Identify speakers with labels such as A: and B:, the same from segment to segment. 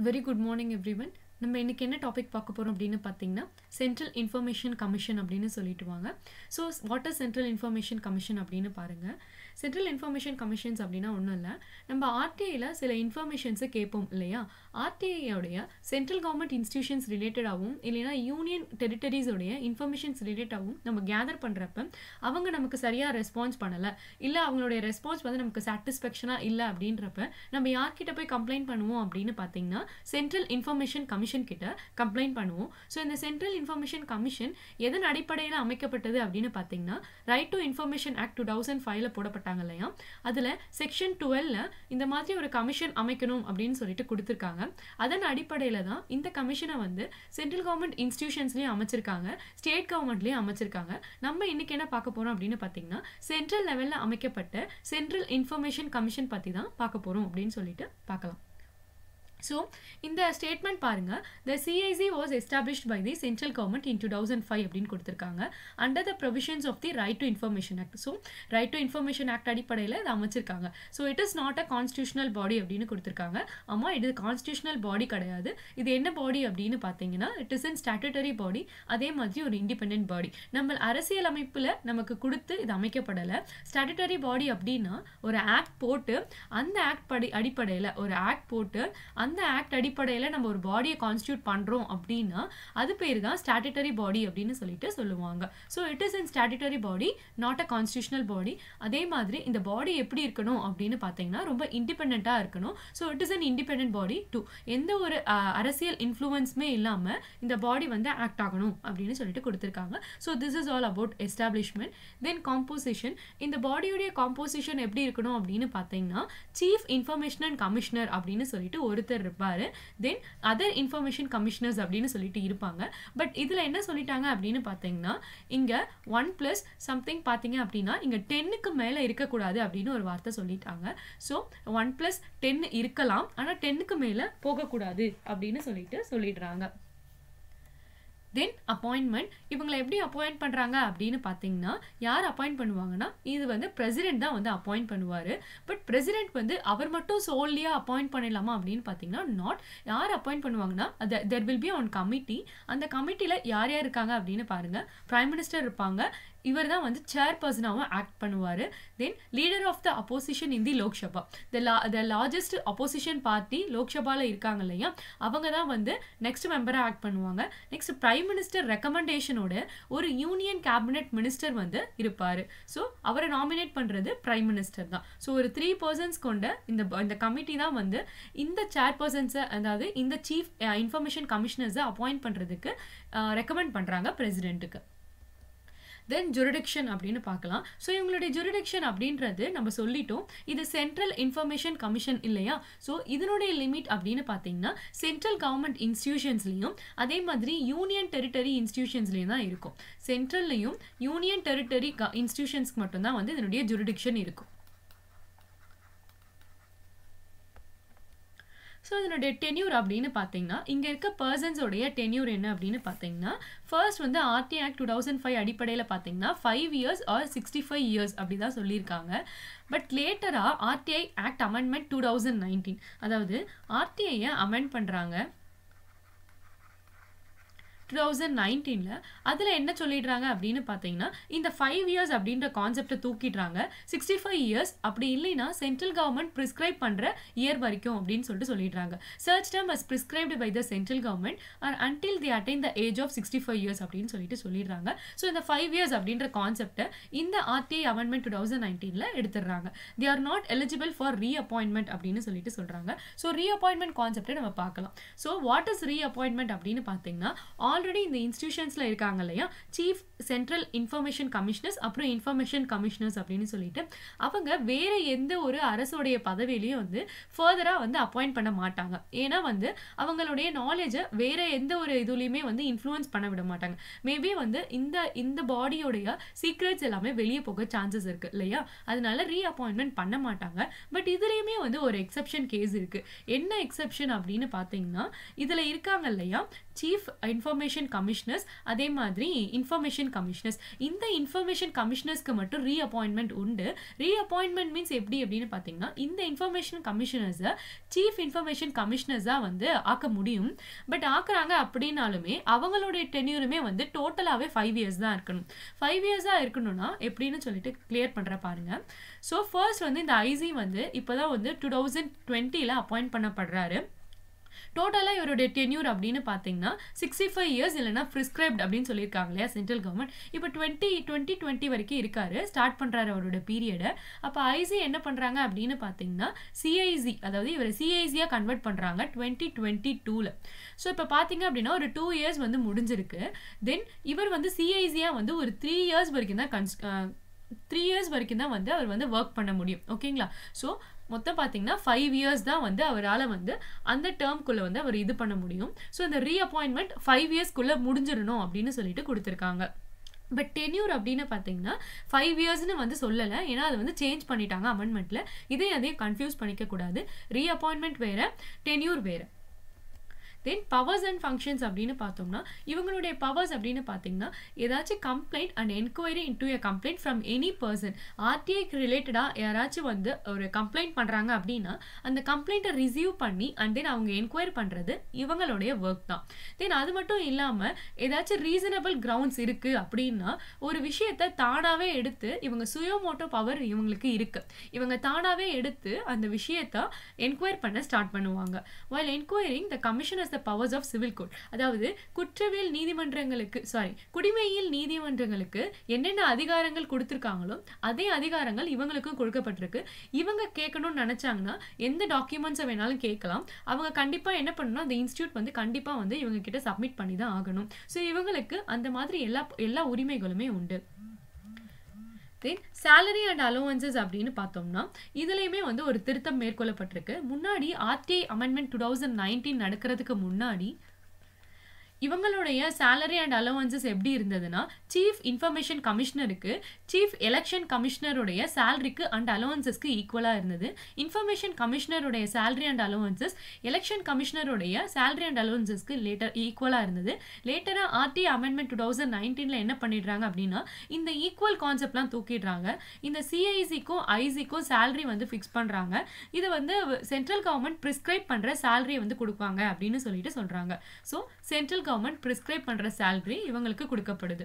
A: Very good morning, everyone. நம்ம இன்றைக்கி என்ன டாபிக் பார்க்க போகிறோம் அப்படின்னு பார்த்தீங்கன்னா சென்ட்ரல் இன்ஃபர்மேஷன் கமிஷன் அப்படின்னு வாங்க so what is central information commission அப்படின்னு பாருங்கள் சென்ட்ரல் இன்ஃபர்மேஷன் கமிஷன்ஸ் அப்படின்னா ஒன்றும் இல்லை நம்ம ஆர்டிஐயில் சில இன்ஃபர்மேஷன்ஸை கேட்போம் இல்லையா ஆர்டிஐயோடைய சென்ட்ரல் கவர்மெண்ட் இன்ஸ்டியூஷன்ஸ் ரிலேட்டடாகவும் இல்லைனா யூனியன் டெரிட்டரிஸோடைய இன்ஃபர்மேஷன்ஸ் ரிலேட்டாகவும் நம்ம கேதர் பண்ணுறப்ப அவங்க நமக்கு சரியாக ரெஸ்பான்ஸ் பண்ணலை இல்லை அவங்களுடைய ரெஸ்பான்ஸ் வந்து நமக்கு சாட்டிஸ்ஃபேக்ஷனாக இல்லை அப்படின்றப்ப நம்ம யார்கிட்ட போய் கம்ப்ளைண்ட் பண்ணுவோம் அப்படின்னு பார்த்தீங்கன்னா சென்ட்ரல் இன்ஃபர்மேஷன் கமிஷன் கமிஷன் கிட்ட கம்ப்ளைண்ட் பண்ணுவோம் ஸோ இந்த சென்ட்ரல் இன்ஃபர்மேஷன் கமிஷன் எதன் அடிப்படையில் அமைக்கப்பட்டது அப்படின்னு பார்த்தீங்கன்னா right to information act two thousand ஃபைவ்ல போடப்பட்டாங்க இல்லையா அதில் செக்ஷன் டுவெல்ல இந்த மாதிரி ஒரு கமிஷன் அமைக்கணும் அப்படின்னு சொல்லிட்டு கொடுத்துருக்காங்க அதன் அடிப்படையில் தான் இந்த கமிஷனை வந்து சென்ட்ரல் கவர்மெண்ட் இன்ஸ்டியூஷன்ஸ்லேயும் அமைச்சிருக்காங்க ஸ்டேட் கவர்மெண்ட்லேயும் அமைச்சிருக்காங்க நம்ம இன்றைக்கி என்ன பார்க்க போகிறோம் அப்படின்னு பார்த்தீங்கன்னா சென்ட்ரல் லெவலில் அமைக்கப்பட்ட சென்ட்ரல் இன்ஃபர்மேஷன் கமிஷன் பற்றி தான் பார்க்க போகிறோம் அப்படின்னு சொல்லிட்டு பார்க்கலாம் ஸோ இந்த ஸ்டேட்மெண்ட் பாருங்க the CIC was established by the central government in two thousand five அப்படின்னு கொடுத்துருக்காங்க under the provisions of the right to information act so right to information act அடிப்படையில் இது அமைச்சிருக்காங்க so it is not a constitutional body அப்படின்னு கொடுத்துருக்காங்க ஆமாம் இது constitutional பாடி கிடையாது இது என்ன பாடி அப்படின்னு பார்த்தீங்கன்னா it is in statutory body அதே மாதிரி ஒரு இண்டிபெண்ட் பாடி நம்ம அரசியல் அமைப்பில் நமக்கு கொடுத்து இது அமைக்கப்படலை ஸ்டாட்டுட்டரி பாடி அப்படின்னா ஒரு ஆக்ட் போட்டு அந்த ஆக்ட் படி அடிப்படையில் ஒரு ஆக்ட் போட்டு அந்த அந்த ஆக்ட் அடிப்படையில் நம்ம ஒரு பாடியை கான்ஸ்டியூட் பண்ணுறோம் அப்படின்னா அது பேர் தான் ஸ்டாட்டுட்டரி பாடி அப்படின்னு சொல்லிட்டு சொல்லுவாங்க so it is in statutory body not a constitutional body அதே மாதிரி இந்த பாடி எப்படி இருக்கணும் அப்படின்னு பார்த்தீங்கன்னா ரொம்ப இண்டிபெண்ட்டாக இருக்கணும் so it is an independent body to எந்த ஒரு அரசியல் இன்ஃப்ளூயன்ஸுமே இல்லாமல் இந்த பாடி வந்து ஆக்ட் ஆகணும் அப்படின்னு சொல்லிட்டு கொடுத்துருக்காங்க so this is all about establishment then composition இந்த பாடியுடைய காம்போசிஷன் எப்படி இருக்கணும் அப்படின்னு பார்த்தீங்கன்னா சீஃப் இன்ஃபர்மேஷன் அண்ட் கமிஷனர் அப்படின்னு சொல்லிட்டு ஒருத்தர் கமிஷனர் இருப்பார் தென் அதர் இன்ஃபர்மேஷன் கமிஷனர்ஸ் அப்படின்னு சொல்லிட்டு இருப்பாங்க பட் இதில் என்ன சொல்லிட்டாங்க அப்படின்னு பார்த்தீங்கன்னா இங்கே ஒன் ப்ளஸ் சம்திங் பார்த்தீங்க அப்படின்னா இங்கே டென்னுக்கு மேலே இருக்கக்கூடாது அப்படின்னு ஒரு வார்த்தை சொல்லிட்டாங்க ஸோ ஒன் ப்ளஸ் டென் இருக்கலாம் ஆனால் டென்னுக்கு மேலே போகக்கூடாது அப்படின்னு சொல்லிட்டு சொல்லிடுறாங்க தென் அப்பாயின்மெண்ட் இவங்களை எப்படி அப்பாயிண்ட் பண்ணுறாங்க அப்படின்னு பார்த்தீங்கன்னா யார் அப்பாயிண்ட் பண்ணுவாங்கன்னா இது வந்து பிரசிடென்ட் தான் வந்து அப்பாயிண்ட் பண்ணுவார் பட் பிரசிடென்ட் வந்து அவர் மட்டும் சோல்லியாக அப்பாயிண்ட் பண்ணிடலாமா அப்படின்னு பார்த்தீங்கன்னா நாட் யார் அப்பாயிண்ட் பண்ணுவாங்கன்னா அது there will be one committee அந்த கமிட்டியில் யார் யார் இருக்காங்க அப்படின்னு பாருங்கள் ப்ரைம் மினிஸ்டர் இருப்பாங்க இவர் தான் வந்து சேர்பர்சனாகவும் ஆக்ட் பண்ணுவார் then leader of the opposition in the Lok Sabha the la the largest opposition party லோக்சபாவில் இருக்காங்க இல்லையா அவங்க தான் வந்து நெக்ஸ்ட் மெம்பராக ஆக்ட் பண்ணுவாங்க நெக்ஸ்ட் ப்ரைம் மினிஸ்டர் ரெக்கமெண்டேஷனோட ஒரு யூனியன் கேபினெட் மினிஸ்டர் வந்து இருப்பார் ஸோ அவரை நாமினேட் பண்ணுறது ப்ரைம் மினிஸ்டர் தான் ஸோ ஒரு த்ரீ பர்சன்ஸ் கொண்ட இந்த இந்த கமிட்டி தான் வந்து இந்த சேர்பர்சன்ஸை அதாவது இந்த சீஃப் இன்ஃபர்மேஷன் கமிஷனர்ஸை அப்பாயிண்ட் பண்ணுறதுக்கு ரெக்கமெண்ட் பண்ணுறாங்க பிரசிடென்ட்டுக்கு தென் ஜுரிடிக்ஷன் அப்படின்னு பார்க்கலாம் ஸோ இவங்களுடைய ஜுரிடிக்ஷன் அப்படின்றது நம்ம சொல்லிட்டோம் இது சென்ட்ரல் இன்ஃபர்மேஷன் கமிஷன் இல்லையா ஸோ இதனுடைய லிமிட் அப்படின்னு பார்த்தீங்கன்னா சென்ட்ரல் கவர்மெண்ட் இன்ஸ்டியூஷன்ஸ்லையும் அதே மாதிரி யூனியன் டெரிட்டரி இன்ஸ்டியூஷன்ஸ்லையும் தான் இருக்கும் சென்ட்ரல்லையும் யூனியன் டெரிட்டரி இன்ஸ்டியூஷன்ஸ்க்கு மட்டும்தான் வந்து இதனுடைய ஜுரிடிக்ஷன் இருக்கும் ஸோ இதனுடைய டென்யூர் அப்படின்னு பார்த்தீங்கன்னா இங்கே இருக்க பர்சன்ஸோடைய டென்யூர் என்ன அப்படின்னு பார்த்தீங்கன்னா ஃபர்ஸ்ட் வந்து RT act two thousand five அடிப்படையில் பார்த்தீங்கன்னா five years or sixty five years அப்படி தான் சொல்லியிருக்காங்க பட் லேட்டராக RTI act amendment two thousand nineteen அதாவது ஆர்டிஐயை அமெண்ட் பண்ணுறாங்க தௌசண்ட் நைன்டீனில் அதில் என்ன சொல்லிடுறாங்க அப்படின்னு பார்த்தீங்கன்னா இந்த ஃபைவ் இயர்ஸ் அப்படின்ற கான்செப்டை தூக்கிடுறாங்க சிக்ஸ்டி ஃபைவ் இயர்ஸ் அப்படி இல்லைன்னா சென்ட்ரல் கவர்மெண்ட் ப்ரிஸ்கிரைப் பண்ணுற இயர் வரைக்கும் அப்படின்னு சொல்லிட்டு சொல்லிடுறாங்க சர்ச் term as prescribed by the central government or until they attain the age of sixty five years அப்படின்னு சொல்லிட்டு சொல்லிடுறாங்க ஸோ இந்த ஃபைவ் இயர்ஸ் அப்படின்ற கான்செப்டை இந்த ஆர்டிஐ அமெண்ட்மெண்ட் டூ தௌசண்ட் நைன்டீனில் எடுத்துடுறாங்க they are not eligible for reappointment அப்படின்னு சொல்லிட்டு சொல்கிறாங்க ஸோ ரீ அப்பாயின்மெண்ட் கான்செப்டை நம்ம பார்க்கலாம் so what is reappointment அப்படின்னு பார்த்தீங்கன்னா ஆல் ஆல்ரெடி இந்த இன்ஸ்டியூஷன்ஸில் இருக்காங்க இல்லையா சீஃப் சென்ட்ரல் இன்ஃபர்மேஷன் கமிஷனர்ஸ் அப்புறம் இன்ஃபர்மேஷன் கமிஷனர்ஸ் அப்படின்னு சொல்லிட்டு அவங்க வேறு எந்த ஒரு அரசுடைய பதவியிலையும் வந்து ஃபர்தராக வந்து அப்பாயிண்ட் பண்ண மாட்டாங்க ஏன்னா வந்து அவங்களுடைய நாலேஜை வேறு எந்த ஒரு இதுலேயுமே வந்து இன்ஃப்ளூயன்ஸ் பண்ண விட மாட்டாங்க மேபி வந்து இந்த இந்த பாடியோடைய சீக்ரெட்ஸ் எல்லாமே வெளியே போக சான்சஸ் இருக்குது இல்லையா அதனால ரீ அப்பாயின்மெண்ட் பண்ண மாட்டாங்க பட் இதுலேயுமே வந்து ஒரு எக்ஸப்ஷன் கேஸ் இருக்குது என்ன எக்ஸப்ஷன் அப்படின்னு பார்த்தீங்கன்னா இதில் இருக்காங்க இல்லையா சீஃப் இன்ஃபர்மேஷன் கமிஷனர்ஸ் அதே மாதிரி இன்ஃபர்மேஷன் கமிஷனர்ஸ் இந்த இன்ஃபர்மேஷன் கமிஷனர்ஸ்க்கு மட்டும் ரீ அப்பாயின்மெண்ட் உண்டு ரீ அப்பாயின்மெண்ட் மீன்ஸ் எப்படி அப்படின்னு பார்த்தீங்கன்னா இந்த இன்ஃபர்மேஷன் கமிஷனர்ஸை சீஃப் இன்ஃபர்மேஷன் கமிஷனர்ஸாக வந்து ஆக்க முடியும் பட் ஆக்குறாங்க அப்படின்னாலுமே அவங்களுடைய டென்யூருமே வந்து டோட்டலாகவே ஃபைவ் இயர்ஸ் தான் இருக்கணும் ஃபைவ் இயர்ஸாக இருக்கணும்னா எப்படின்னு சொல்லிட்டு கிளியர் பண்ணுற பாருங்கள் ஸோ ஃபர்ஸ்ட் வந்து இந்த ஐசி வந்து இப்போ தான் வந்து டூ தௌசண்ட் டுவெண்ட்டியில் அப்பாயிண்ட் பண்ணப்படுறாரு டோட்டலாக இவருடைய டென்யூர் அப்படின்னு பார்த்தீங்கன்னா சிக்ஸ்டி ஃபைவ் இயர்ஸ் இல்லைனா ப்ரிஸ்கிரைப்ட் அப்படின்னு சொல்லியிருக்காங்க இல்லையா சென்ட்ரல் கவர்மெண்ட் இப்போ டுவெண்ட்டி டுவெண்ட்டி டுவெண்ட்டி வரைக்கும் இருக்காரு ஸ்டார்ட் பண்ணுறாரு அவரோட பீரியடை அப்போ ஐசி என்ன பண்ணுறாங்க அப்படின்னு பார்த்தீங்கன்னா சிஐசி அதாவது இவர் சிஐசியாக கன்வெர்ட் பண்ணுறாங்க டுவெண்ட்டி டுவெண்ட்டி டூவில் ஸோ இப்போ பார்த்தீங்க அப்படின்னா ஒரு டூ இயர்ஸ் வந்து முடிஞ்சிருக்கு தென் இவர் வந்து சிஐசியாக வந்து ஒரு த்ரீ இயர்ஸ் வரைக்கும் தான் கன்ஸ் த்ரீ இயர்ஸ் வரைக்கும் தான் வந்து அவர் வந்து ஒர்க் பண்ண முடியும் ஓகேங்களா ஸோ மொத்தம் பார்த்தீங்கன்னா ஃபைவ் இயர்ஸ் தான் வந்து அவரால் வந்து அந்த டேர்ம்குள்ளே வந்து அவர் இது பண்ண முடியும் ஸோ இந்த அப்பாயின்மெண்ட் ஃபைவ் இயர்ஸ்க்குள்ளே முடிஞ்சிடணும் அப்படின்னு சொல்லிட்டு கொடுத்துருக்காங்க பட் டென்யூர் அப்படின்னு பார்த்தீங்கன்னா ஃபைவ் இயர்ஸ்னு வந்து சொல்லலை ஏன்னா அதை வந்து சேஞ்ச் பண்ணிட்டாங்க அமெண்ட்மெண்ட்டில் இதையும் அதையும் கன்ஃபியூஸ் பண்ணிக்கக்கூடாது அப்பாயின்மெண்ட் வேறு டென்யூர் வேறு தென் பவர்ஸ் அண்ட் ஃபங்க்ஷன்ஸ் அப்படின்னு பார்த்தோம்னா இவங்களுடைய பவர்ஸ் அப்படின்னு பார்த்தீங்கன்னா ஏதாச்சும் complaint and enquiry to a complaint from any person ஆர்டிஐக்கு ரிலேட்டடாக யாராச்சும் வந்து ஒரு கம்ப்ளைண்ட் பண்ணுறாங்க அப்படின்னா அந்த கம்ப்ளைண்ட்டை ரிசீவ் பண்ணி அண்ட் தென் அவங்க என்கொயரி பண்ணுறது இவங்களுடைய ஒர்க் தான் தென் அது மட்டும் இல்லாமல் ஏதாச்சும் ரீசனபிள் கிரவுண்ட்ஸ் இருக்குது அப்படின்னா ஒரு விஷயத்தை தானாகவே எடுத்து இவங்க சுயமோட்டோ பவர் இவங்களுக்கு இருக்குது இவங்க தானாகவே எடுத்து அந்த விஷயத்த என்கொயர் பண்ண ஸ்டார்ட் பண்ணுவாங்க while enquiring the commissioner the powers of civil code அதாவது குற்றவியல் நீதிமன்றங்களுக்கு சாரி குடிமையில் நீதிமன்றங்களுக்கு என்னென்ன அதிகாரங்கள் கொடுத்துருக்காங்களோ அதே அதிகாரங்கள் இவங்களுக்கும் கொடுக்கப்பட்டிருக்கு இவங்க கேட்கணும்னு நினச்சாங்கன்னா எந்த டாக்குமெண்ட்ஸை வேணாலும் கேட்கலாம் அவங்க கண்டிப்பாக என்ன பண்ணணும் அந்த இன்ஸ்டியூட் வந்து கண்டிப்பாக வந்து இவங்க கிட்ட சப்மிட் பண்ணி தான் ஆகணும் ஸோ இவங்களுக்கு அந்த மாதிரி எல்லா எல்லா உரிமைகளுமே உண்டு தென் சேலரி அண்ட் அலோவன்சஸ் அப்படின்னு பார்த்தோம்னா இதுலேயுமே வந்து ஒரு திருத்தம் மேற்கொள்ளப்பட்டிருக்கு முன்னாடி RTI amendment two thousand nineteen நடக்கிறதுக்கு முன்னாடி இவங்களுடைய சேலரி அண்ட் அலவன்சஸ் எப்படி இருந்ததுன்னா சீஃப் இன்ஃபர்மேஷன் கமிஷனருக்கு சீஃப் எலெக்ஷன் கமிஷனருடைய சேலரிக்கு அண்ட் அலவன்சஸ்க்கு ஈக்குவலாக இருந்தது இன்ஃபர்மேஷன் கமிஷனருடைய சேலரி அண்ட் அலவன்சஸ் எலெக்ஷன் கமிஷனருடைய சேலரி அண்ட் அலவன்சஸ்க்கு லேட்டர் ஈக்குவலாக இருந்தது லேட்டராக ஆர்டி அமெண்ட்மெண்ட் டூ தௌசண்ட் நைன்டீனில் என்ன பண்ணிடுறாங்க அப்படின்னா இந்த ஈக்குவல் கான்செப்ட்லாம் தூக்கிடுறாங்க இந்த சிஐசிக்கும் ஐசிக்கும் சேலரி வந்து ஃபிக்ஸ் பண்ணுறாங்க இது வந்து சென்ட்ரல் கவர்மெண்ட் ப்ரிஸ்கிரைப் பண்ணுற சேலரியை வந்து கொடுப்பாங்க அப்படின்னு சொல்லிட்டு சொல்கிறாங்க ஸோ சென்ட்ரல் கவர்மெண்ட் ப்ரிஸ்கிரைப் பண்ணுற சேல்ரி இவங்களுக்கு கொடுக்கப்படுது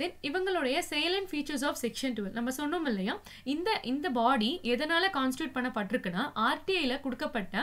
A: தென் இவங்களுடைய sale and features of section twelve நம்ம சொன்னோம் இல்லையா இந்த இந்த பாடி எதனால் கான்ஸ்டியூட் பண்ணப்பட்டிருக்குன்னா ஆர்டிஐயில் கொடுக்கப்பட்ட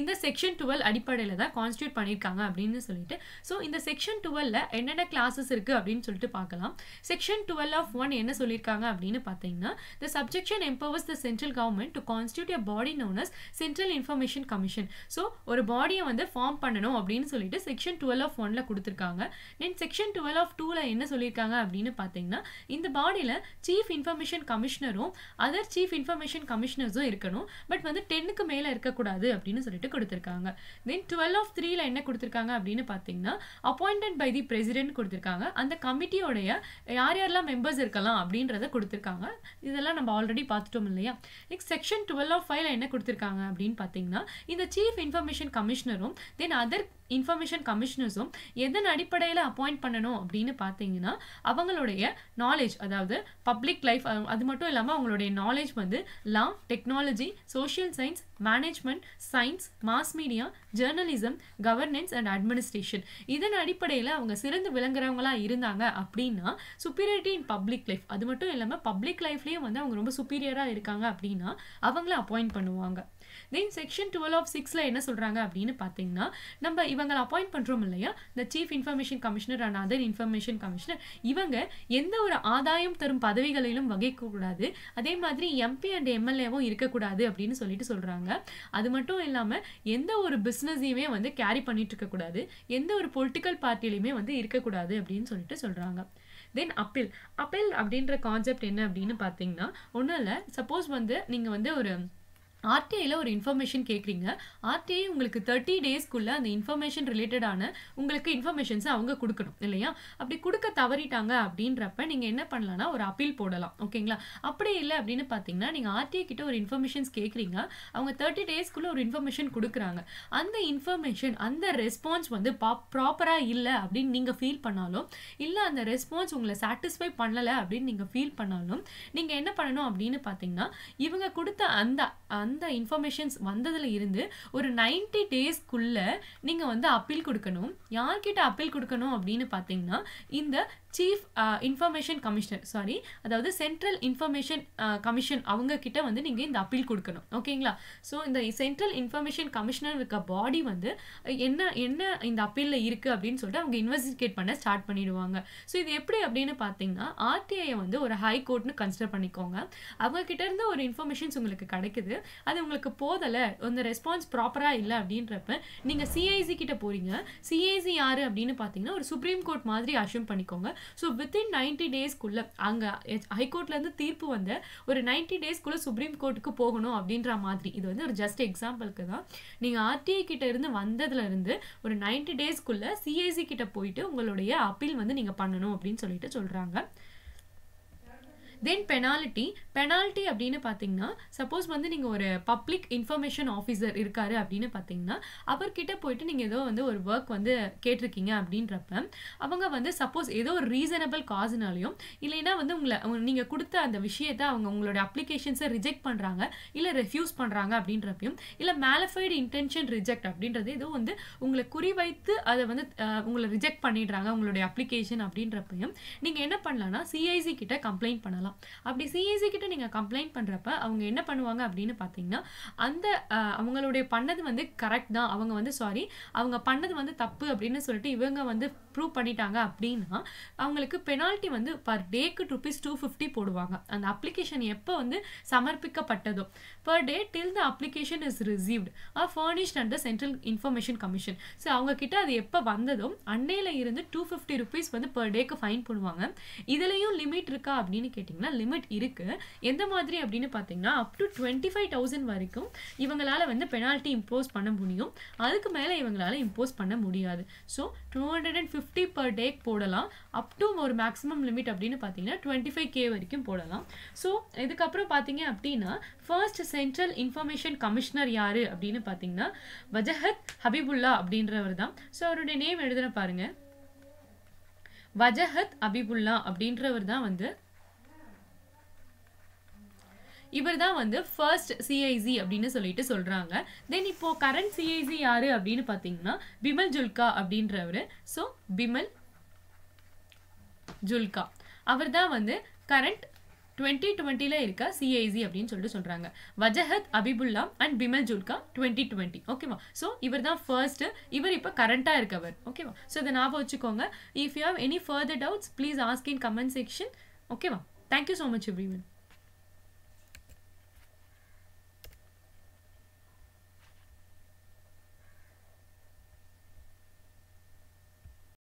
A: இந்த செக்ஷன் டுவெல் அடிப்படையில் தான் கான்ஸ்டியூட் பண்ணியிருக்காங்க அப்படின்னு சொல்லிட்டு ஸோ இந்த செக்ஷன் டுவெலில் என்னென்ன கிளாஸஸ் இருக்குது அப்படின்னு சொல்லிட்டு பார்க்கலாம் செக்ஷன் டுவெல் ஆஃப் ஒன் என்ன சொல்லியிருக்காங்க அப்படின்னு பார்த்தீங்கன்னா the subsection empowers the central government to constitute a body known central information commission so ஒரு பாடியை வந்து ஃபார்ம் பண்ணணும் அப்படின்னு சொல்லிட்டு செக்ஷன் டுவெல் ஆஃப் ஒனில் கொடுத்துருக்காங்க தென் செக்ஷன் டுவெல் ஆஃப் டூவில் என்ன சொல்லியிருக்காங்க அப்படின்னு அப்படின்னு பார்த்தீங்கன்னா இந்த பாடியில் சீஃப் இன்ஃபர்மேஷன் கமிஷனரும் அதர் சீஃப் இன்ஃபர்மேஷன் கமிஷனர்ஸும் இருக்கணும் பட் வந்து டென்னுக்கு மேலே இருக்கக்கூடாது அப்படின்னு சொல்லிட்டு கொடுத்துருக்காங்க தென் டுவெல் ஆஃப் த்ரீல என்ன கொடுத்துருக்காங்க அப்படின்னு பார்த்தீங்கன்னா அப்பாயிண்டட் பை தி பிரசிடென்ட் கொடுத்துருக்காங்க அந்த கமிட்டியோடைய யார் யாரெல்லாம் மெம்பர்ஸ் இருக்கலாம் அப்படின்றத கொடுத்துருக்காங்க இதெல்லாம் நம்ம ஆல்ரெடி பார்த்துட்டோம் இல்லையா நெக்ஸ்ட் செக்ஷன் டுவெல் ஆஃப் ஃபைவ்ல என்ன கொடுத்துருக்காங்க அப்படின்னு பார்த்தீங்கன்னா இந்த சீஃப் இன்ஃபர்மேஷன் கமிஷனரும் தென் அதர் இன்ஃபர்மேஷன் கமிஷனர்ஸும் எதன் அடிப்படையில் அப்பாயிண்ட் பண்ணணும் அப்படின்னு பார்த்தீங்கன்னா அவங்களுடைய நாலேஜ் அதாவது பப்ளிக் லைஃப் அது மட்டும் இல்லாமல் அவங்களுடைய நாலேஜ் வந்து law technology social science management science mass media journalism governance and administration இதன் அடிப்படையில் அவங்க சிறந்து விளங்குறவங்களாக இருந்தாங்க அப்படின்னா சுப்பீரியரிட்டி இன் பப்ளிக் லைஃப் அது மட்டும் இல்லாமல் பப்ளிக் லைஃப்லேயும் வந்து அவங்க ரொம்ப சுப்பீரியராக இருக்காங்க அப்படின்னா அவங்கள அப்பாயிண்ட் பண்ணுவாங்க தென் செக்ஷன் டுவெல் ஆஃப் சிக்ஸில் என்ன சொல்கிறாங்க அப்படின்னு பார்த்தீங்கன்னா நம்ம இவ நாங்கள் அப்பாயிண்ட் பண்ணுறோம் இல்லையா இந்த chief information commissioner and other information commissioner இவங்க எந்த ஒரு ஆதாயம் தரும் பதவிகளிலும் வகைக்கக்கூடாது அதே மாதிரி எம்பி அண்ட் எம்எல்ஏவும் இருக்கக்கூடாது அப்படின்னு சொல்லிட்டு சொல்கிறாங்க அது மட்டும் இல்லாமல் எந்த ஒரு பிஸ்னஸையுமே வந்து கேரி பண்ணிட்டு இருக்கக்கூடாது எந்த ஒரு பொலிட்டிக்கல் பார்ட்டிலையுமே வந்து இருக்கக்கூடாது அப்படின்னு சொல்லிட்டு சொல்கிறாங்க தென் அப்பில் அப்பில் அப்படின்ற கான்செப்ட் என்ன அப்படின்னு பார்த்தீங்கன்னா ஒன்றும் இல்லை சப்போஸ் வந்து நீங்கள் வந்து ஒரு ஆர்டிஐயில் ஒரு இன்ஃபர்மேஷன் கேட்குறீங்க ஆர்டிஐ உங்களுக்கு தேர்ட்டி டேஸ்க்குள்ளே அந்த இன்ஃபர்மேஷன் ரிலேட்டடான உங்களுக்கு இன்ஃபர்மேஷன்ஸை அவங்க கொடுக்கணும் இல்லையா அப்படி கொடுக்க தவறிட்டாங்க அப்படின்றப்ப நீங்கள் என்ன பண்ணலான்னா ஒரு அப்பீல் போடலாம் ஓகேங்களா அப்படி இல்லை அப்படின்னு பார்த்தீங்கன்னா நீங்கள் ஆர்டிஐ கிட்ட ஒரு இன்ஃபர்மேஷன்ஸ் கேட்குறீங்க அவங்க தேர்ட்டி டேஸ்க்குள்ளே ஒரு இன்ஃபர்மேஷன் கொடுக்குறாங்க அந்த இன்ஃபர்மேஷன் அந்த ரெஸ்பான்ஸ் வந்து பா ப்ராப்பராக இல்லை அப்படின்னு நீங்கள் ஃபீல் பண்ணாலும் இல்லை அந்த ரெஸ்பான்ஸ் உங்களை சாட்டிஸ்ஃபை பண்ணலை அப்படின்னு நீங்கள் ஃபீல் பண்ணாலும் நீங்கள் என்ன பண்ணணும் அப்படின்னு பார்த்தீங்கன்னா இவங்க கொடுத்த அந்த அந்த அந்த இன்ஃபர்மேஷன்ஸ் வந்ததில் இருந்து ஒரு நைன்டி டேஸ்க்குள்ளே நீங்கள் வந்து அப்பீல் கொடுக்கணும் யார்கிட்ட அப்பீல் கொடுக்கணும் அப்படின்னு பார்த்தீங்கன்னா இந்த சீஃப் இன்ஃபர்மேஷன் கமிஷனர் சாரி அதாவது சென்ட்ரல் இன்ஃபர்மேஷன் கமிஷன் அவங்கக்கிட்ட வந்து நீங்கள் இந்த அப்பீல் கொடுக்கணும் ஓகேங்களா ஸோ இந்த சென்ட்ரல் இன்ஃபர்மேஷன் கமிஷனர் இருக்க பாடி வந்து என்ன என்ன இந்த அப்பீலில் இருக்குது அப்படின்னு சொல்லிட்டு அவங்க இன்வெஸ்டிகேட் பண்ண ஸ்டார்ட் பண்ணிடுவாங்க ஸோ இது எப்படி அப்படின்னு பார்த்தீங்கன்னா ஆர்டிஐயை வந்து ஒரு ஹை கோர்ட்னு கன்சிடர் பண்ணிக்கோங்க அவங்க கிட்ட இருந்து ஒரு இன்ஃபர்மேஷன்ஸ் உங்களுக்கு கிடைக்குது அது உங்களுக்கு போதலை அந்த ரெஸ்பான்ஸ் ப்ராப்பராக இல்லை அப்படின்றப்ப நீங்கள் சிஐசி கிட்ட போகிறீங்க சிஐசி யார் அப்படின்னு பார்த்தீங்கன்னா ஒரு சுப்ரீம் கோர்ட் மாதிரி அஷ்யூம் பண்ணிக்கோங்க ஸோ வித்தின் நைன்டி டேஸ்க்குள்ளே அங்கே ஹைகோர்ட்லேருந்து தீர்ப்பு வந்து ஒரு நைன்டி டேஸ்க்குள்ளே சுப்ரீம் கோர்ட்டுக்கு போகணும் அப்படின்ற மாதிரி இது வந்து ஒரு ஜஸ்ட் எக்ஸாம்பிளுக்கு தான் நீங்கள் ஆர்டிஐ கிட்ட இருந்து வந்ததுலேருந்து ஒரு நைன்டி டேஸ்க்குள்ளே சிஐசி கிட்ட போயிட்டு உங்களுடைய அப்பீல் வந்து நீங்கள் பண்ணணும் அப்படின்னு சொல்லிட்டு சொல்கிறாங்க தென் பெனால்ட்டி பெனால்ட்டி அப்படின்னு பார்த்தீங்கன்னா சப்போஸ் வந்து நீங்கள் ஒரு பப்ளிக் இன்ஃபர்மேஷன் ஆஃபீஸர் இருக்காரு அப்படின்னு பார்த்தீங்கன்னா அவர்கிட்ட போயிட்டு நீங்கள் ஏதோ வந்து ஒரு ஒர்க் வந்து கேட்டிருக்கீங்க அப்படின்றப்ப அவங்க வந்து சப்போஸ் ஏதோ ஒரு ரீசனபிள் காஸ்னாலையும் இல்லைன்னா வந்து உங்களை நீங்கள் கொடுத்த அந்த விஷயத்தை அவங்க உங்களோட அப்ளிகேஷன்ஸை ரிஜெக்ட் பண்ணுறாங்க இல்லை ரெஃப்யூஸ் பண்ணுறாங்க அப்படின்றப்பையும் இல்லை மேலஃபைடு இன்டென்ஷன் ரிஜெக்ட் அப்படின்றது ஏதோ வந்து உங்களை குறிவைத்து அதை வந்து உங்களை ரிஜெக்ட் பண்ணிடுறாங்க உங்களுடைய அப்ளிகேஷன் அப்படின்றப்பையும் நீங்கள் என்ன பண்ணலான்னா சிஐசி கிட்ட கம்ப்ளைண்ட் பண்ணலாம் பண்ணலாம் அப்படி சிஎஸ்சி e கிட்ட நீங்கள் கம்ப்ளைண்ட் பண்ணுறப்ப அவங்க என்ன பண்ணுவாங்க அப்படின்னு பார்த்தீங்கன்னா அந்த அவங்களுடைய பண்ணது வந்து கரெக்ட் தான் அவங்க வந்து சாரி அவங்க பண்ணது வந்து தப்பு அப்படின்னு சொல்லிட்டு இவங்க வந்து ப்ரூவ் பண்ணிட்டாங்க அப்படின்னா அவங்களுக்கு பெனால்ட்டி வந்து பர் டேக்கு ருபீஸ் டூ ஃபிஃப்டி போடுவாங்க அந்த அப்ளிகேஷன் எப்போ வந்து சமர்ப்பிக்கப்பட்டதோ per day till the application is received or furnished at the central information commission so அவங்க கிட்ட அது எப்போ வந்ததோ அன்னையில இருந்து டூ ஃபிஃப்டி ருபீஸ் வந்து பர் டேக்கு ஃபைன் பண்ணுவாங்க இதுலேயும் லிமிட் இருக்கா அப்படின்னு கேட்டிங்க பார்த்தீங்கன்னா லிமிட் இருக்குது எந்த மாதிரி அப்படின்னு பார்த்தீங்கன்னா up to twenty five thousand வரைக்கும் இவங்களால் வந்து பெனால்ட்டி இம்போஸ் பண்ண முடியும் அதுக்கு மேலே இவங்களால் இம்போஸ் பண்ண முடியாது so two hundred and fifty per day போடலாம் அப் டு ஒரு மேக்ஸிமம் லிமிட் அப்படின்னு பார்த்தீங்கன்னா டுவெண்ட்டி ஃபைவ் கே வரைக்கும் போடலாம் ஸோ இதுக்கப்புறம் பார்த்தீங்க அப்படின்னா ஃபர்ஸ்ட் சென்ட்ரல் இன்ஃபர்மேஷன் கமிஷனர் யார் அப்படின்னு பார்த்தீங்கன்னா வஜஹத் ஹபீபுல்லா அப்படின்றவர் தான் ஸோ அவருடைய நேம் எழுதுன பாருங்கள் வஜஹத் அபிபுல்லா அப்படின்றவர் தான் வந்து இவர் தான் வந்து ஃபர்ஸ்ட் சிஐசி அப்படின்னு சொல்லிட்டு சொல்கிறாங்க தென் இப்போது கரண்ட் சிஐசி யார் அப்படின்னு பார்த்தீங்கன்னா பிமல் ஜுல்கா அப்படின்றவர் ஸோ பிமல் ஜுல்கா அவர் தான் வந்து கரண்ட் டுவெண்ட்டி டுவெண்ட்டியில் இருக்க சிஐசி அப்படின்னு சொல்லிட்டு சொல்கிறாங்க Wajahat Habibullah and Bimal Julka twenty twenty ஓகேவா ஸோ இவர் தான் ஃபர்ஸ்ட்டு இவர் இப்போ கரண்ட்டாக இருக்கவர் ஓகேவா ஸோ இதை ஞாபகம் வச்சுக்கோங்க if you have any further doubts please ask in comment section ஓகேவா தேங்க்யூ ஸோ மச் எவ்ரி